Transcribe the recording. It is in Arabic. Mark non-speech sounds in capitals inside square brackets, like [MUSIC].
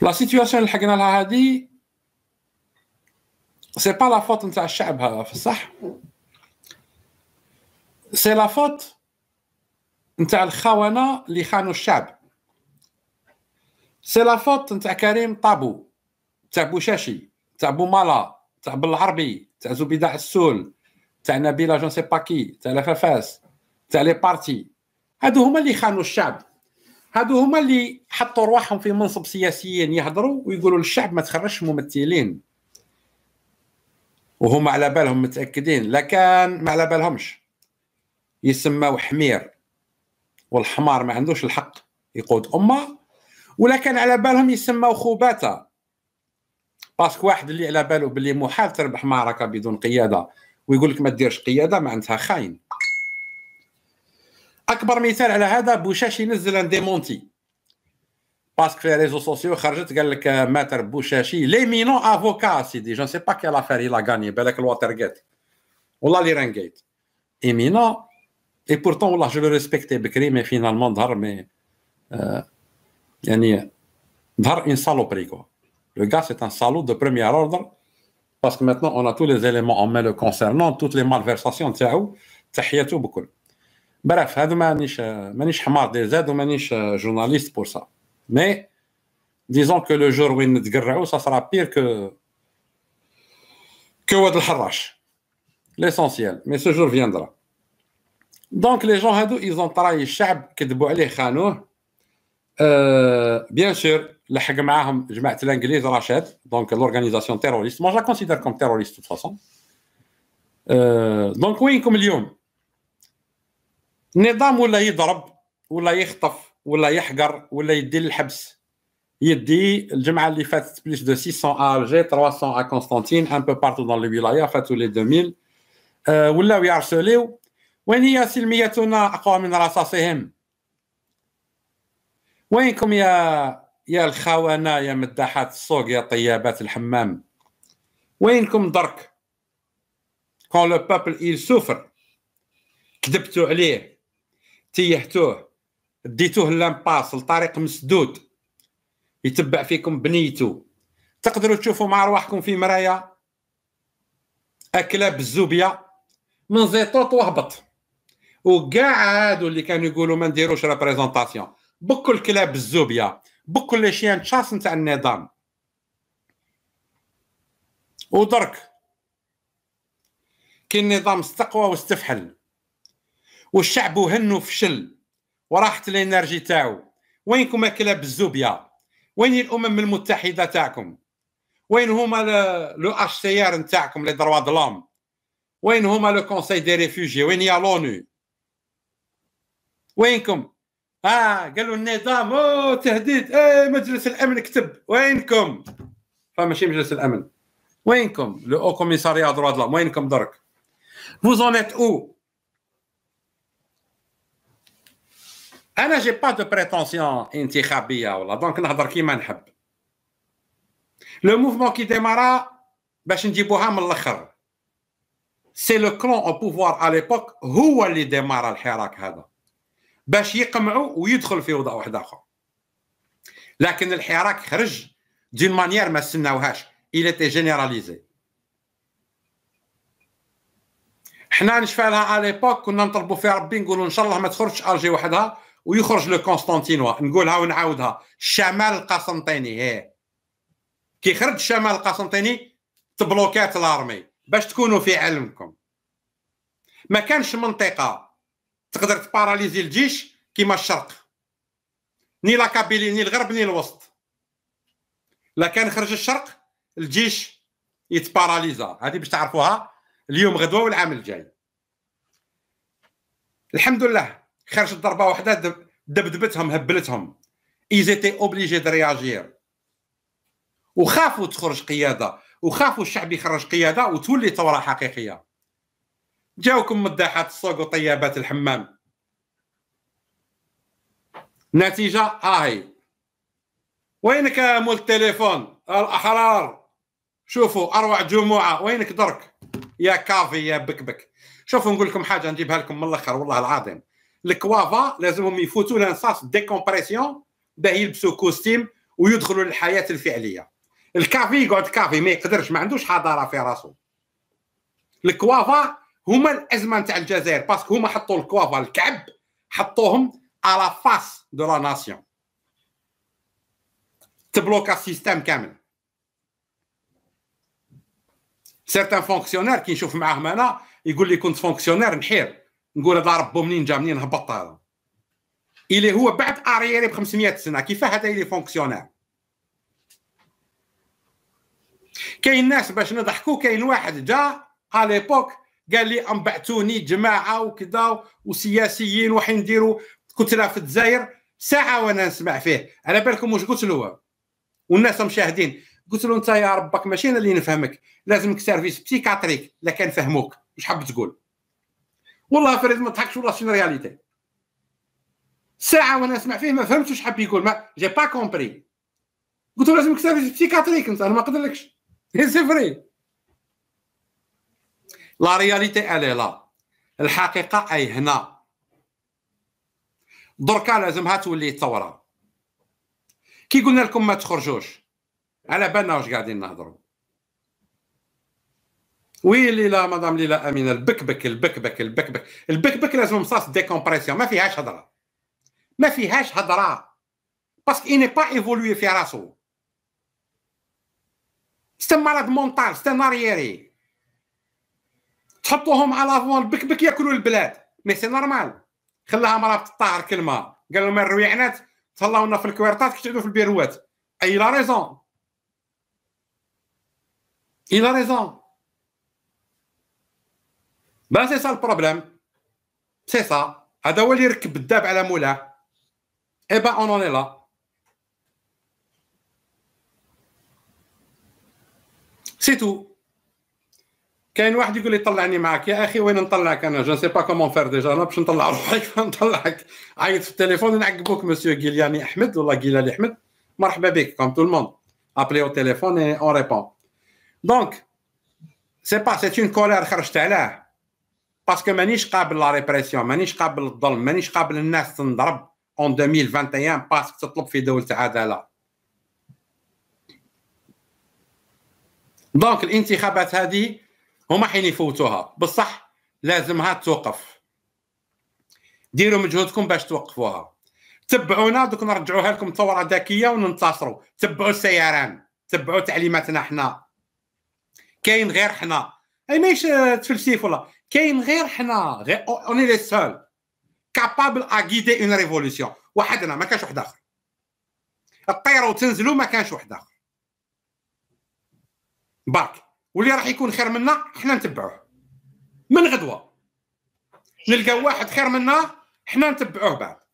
لا سيتوياسيون اللي حكينا لها هذه سي با لا فوت نتاع الشعب هذا في الصح سي لا فوت نتاع الخونه اللي خانوا الشعب سي لا فوت نتاع كريم طابو تاع بوشاشي تاع بومالا تاع بالعربي تاع زبيدة السول تاع نبيله جون سي باكي تاع لفافاس تاع لي بارتي هادو هما اللي خانوا الشعب هادو هما اللي حطوا رواحهم في منصب سياسيين يعني يهضروا ويقولوا للشعب ما تخرجش ممثلين وهما على بالهم متاكدين لكن ما على بالهمش يسموا حمير والحمار ما عندوش الحق يقود امه ولكن على بالهم يسموا خوباته باسكو واحد اللي على باله بلي محال تربح معركه بدون قياده ويقول لك ما ديرش قياده معناتها خاين Akbar Mitterrand, il a dit que Bouchechi l'a démonté. Parce que les réseaux sociaux ont dit que le maître Bouchechi, l'éminent avocat, s'il dit. Je ne sais pas quelle affaire il a gagné, mais il l'a Watergate Il l'a gagné. Éminent. Et pourtant, je le respecte mais finalement, il a Il a un salope saloperie. Le gars, c'est un salaud de premier ordre parce que maintenant, on a tous les éléments en le concernant, toutes les malversations. Tu où Bref, je suis un journaliste pour ça. Mais disons que le jour où nous ça sera pire que le jour l'essentiel. Mais ce jour viendra. Donc les gens, ils ont travaillé le gens qui est Bien sûr, l'organisation terroriste, moi je la considère comme terroriste de toute façon. Euh, donc, oui, comme النظام ولا يضرب ولا يخطف ولا يحقر ولا يدي للحبس يدي الجمعه اللي فاتت بليس دو 600 الجي 300 كونستانتين ان بو بارتو دون لي ولايه فاتوا لي 2000 ولاو يعرسوليو وين هي سلميتنا اقوى من رصاصهم وينكم يا يا الخونه يا مداحات السوق يا طيابات الحمام وينكم درك كون لو بابل il سوفر كذبتوا عليه تيهتوه ديتوه لامباس لطريق مسدود يتبع فيكم بنيتو تقدروا تشوفوا مع رواحكم في مرايا اكله الزوبيا من زيطوط وهبط وكاع هادو اللي كانوا يقولوا ما نديروش ريبريزونطاسيون بكل الكلاب الزوبيا بكل لي شيان تشاس نتاع النظام ودرك كي النظام استقوى واستفحل والشعب هن وفشل وراحت الانرجي تاعو وينكم كلاب الزوبيا وين الامم المتحده تاعكم وين هما لو اش سي ار نتاعكم لي دروا دلام وين هما لو كونساي دي ريفوجي وين يا لونو وينكم اه قالوا النظام او تهديد اي مجلس الامن كتب وينكم فماشي مجلس الامن وينكم لو او كوميساريا دروا دلام وينكم درك فوزونيت او انا جي با دو بريتونسيون انتخابيه ولا دونك نهضر كيما نحب لو موفمون كي ديمارا باش نجيبوها من الاخر سي لو كلون او بوفوار على ليبوك هو اللي ديمارا الحراك هذا باش يقمعوا ويدخل في وضع واحد اخر لكن الحراك خرج دون مانيير ما استناوهاش il تي جينيراليزي حنا نشفالها لها على ليبوك كنا نطلبوا في ربي نقولوا ان شاء الله ما تخرجش الجي وحدها ويخرج لو نقولها ونعاودها الشمال القسنطيني هي إيه. كي خرج الشمال القسنطيني تبلوكات الارمي باش تكونوا في علمكم ما كانش منطقه تقدر تباراليزي الجيش كيما الشرق ني لا كابيلي ني الغرب ني الوسط لا كان خرج الشرق الجيش يتباراليزا هذه باش تعرفوها اليوم غدوه والعام الجاي الحمد لله خرجت ضربه واحده دبدبتهم هبلتهم ايزيتي اوبليجي دو رياجير وخافوا تخرج قياده وخافوا الشعب يخرج قياده وتولي ثوره حقيقيه جاوكم مداحات السوق وطيابات الحمام نتيجة هاي وينك يا مول التليفون الأحرار شوفوا أروع جموعة وينك درك يا كافي يا بكبك شوفوا نقول لكم حاجة نجيبها لكم من الآخر والله العظيم الكوافا لازمهم يفوتوا لانصاص ديكومبريسيون باه يلبسوا كوستيم ويدخلوا للحياه الفعليه الكافي يقعد كافي ما يقدرش ما عندوش حضاره في راسه الكوافا هما الازمه نتاع الجزائر باسكو هما حطوا الكوافا الكعب حطوهم على فاس دو لا ناسيون تبلوكا السيستم كامل سيرتان فونكسيونير كي نشوف معاهم انا يقول لي كنت فونكسيونير نحير نقول هذا ربو منين جا منين هبط هذا الي هو بعد ارييري ب 500 سنه كيفاه هذا الي فونكسيونير كاين ناس باش نضحكوا كاين واحد جا اليبوك قال لي ام جماعه وكذا وسياسيين وحين نديروا كتله في الجزائر ساعه وانا نسمع فيه على بالكم واش قلت له والناس مشاهدين قلت له انت يا ربك ماشي انا اللي نفهمك لازمك سيرفيس بسيكاتريك لا فهموك واش حاب تقول والله فريد ما ضحكش والله شنو رياليتي ساعه وانا أسمع فيه ما فهمتش واش حاب يقول ما جي با كومبري قلت له تكتب في سيكاتريك انت انا ما نقدرلكش سي فري لا رياليتي الي لا الحقيقه اي هنا دركا لازمها تولي ثوره كي قلنا لكم ما تخرجوش على بالنا واش قاعدين نهضروا ويلي لا مدام ليلى امينه البكبك البكبك البكبك البكبك لازم مصاص ديكومبريسيون ما فيهاش هضره ما فيهاش هضره باسكو اني با ايفولوي في راسو سي مرض مونطال سي نارييري تحطوهم على فون البكبك ياكلوا البلاد مي سي نورمال خلاها مراه تطهر كلمه قال لهم الرويعنات تهلاونا في الكويرتات كتعدوا في البيروات اي لا ريزون اي لا ريزون ما سي سا البروبليم سي سا هذا هو اللي يركب الداب على مولاه اي با اون اوني لا سي تو كاين واحد يقول لي طلعني معاك يا اخي وين نطلعك انا جو سي با كومون فير ديجا انا باش نطلع روحي [LAUGHS] نطلعك عيط في التليفون نعقبوك مسيو جيلياني احمد ولا جيلاني احمد مرحبا بك كوم تو الموند ابلي او تيليفون اون ريبون دونك سي با سي اون كولير خرجت عليه باسكو مانيش قابل لا ريبريسيون مانيش قابل الظلم مانيش قابل الناس تنضرب اون 2021 باسكو تطلب في دوله عداله دونك الانتخابات هذه هما حين يفوتوها بصح لازمها توقف ديروا مجهودكم باش توقفوها تبعونا دوك نرجعوها لكم ثوره ذكيه وننتصروا تبعوا السياران تبعوا تعليماتنا حنا كاين غير حنا اي ماشي تفلسيف والله كاين غير حنا غير اوني لي سول كابابل ا غيدي اون ريفولوسيون وحدنا ما كانش واحد اخر الطيروا تنزلوا ما كانش واحد اخر باك واللي راح يكون خير منا حنا نتبعوه من غدوه نلقى واحد خير منا حنا نتبعوه بعد